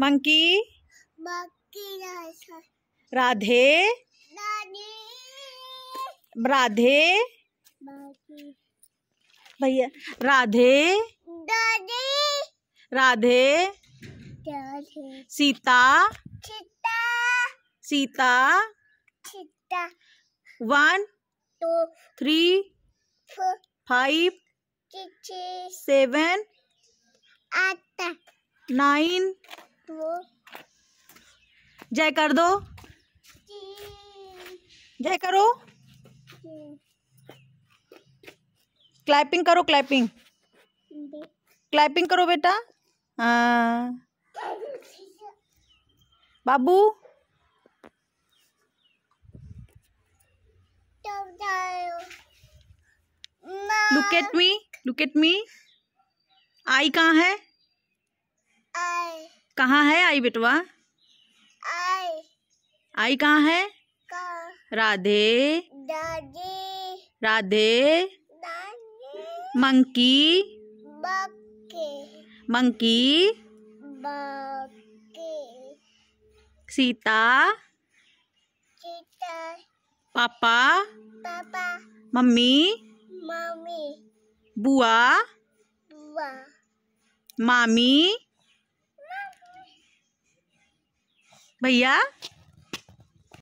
monkey Radhe Radhe भैया Radhe Radhe Sita Sita one two three five seven आठ nine जय कर दो जय करो क्लैपिंग करो क्लैपिंग क्लैपिंग करो बेटा हाँ बाबू look at me look at me आई कहाँ है आई कहाँ है आई बेटवा आई आई कहाँ है राधे राधे मंकी मंकी सीता पापा पापा मम्मी मम्मी बुआ बुआ मामी भैया